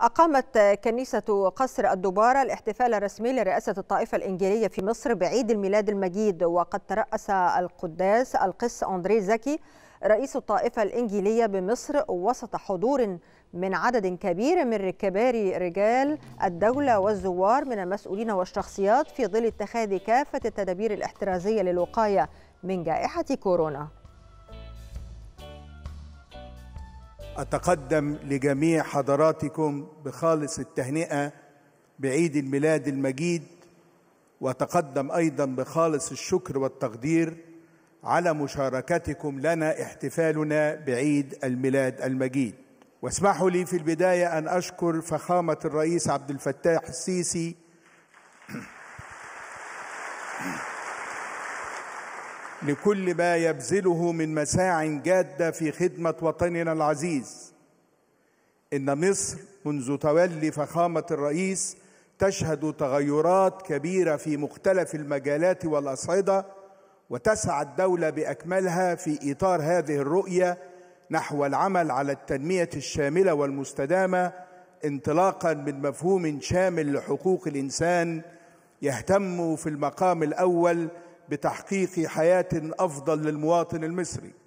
أقامت كنيسة قصر الدبارة الاحتفال الرسمي لرئاسة الطائفة الإنجيلية في مصر بعيد الميلاد المجيد وقد ترأس القداس القس أندري زكي رئيس الطائفة الإنجيلية بمصر وسط حضور من عدد كبير من كباري رجال الدولة والزوار من المسؤولين والشخصيات في ظل اتخاذ كافة التدابير الاحترازية للوقاية من جائحة كورونا أتقدم لجميع حضراتكم بخالص التهنئة بعيد الميلاد المجيد وأتقدم أيضا بخالص الشكر والتقدير على مشاركتكم لنا احتفالنا بعيد الميلاد المجيد واسمحوا لي في البداية أن أشكر فخامة الرئيس عبد الفتاح السيسي لكل ما يبذله من مساع جاده في خدمه وطننا العزيز ان مصر منذ تولي فخامه الرئيس تشهد تغيرات كبيره في مختلف المجالات والاصعده وتسعى الدوله باكملها في اطار هذه الرؤيه نحو العمل على التنميه الشامله والمستدامه انطلاقا من مفهوم شامل لحقوق الانسان يهتم في المقام الاول بتحقيق حياه افضل للمواطن المصري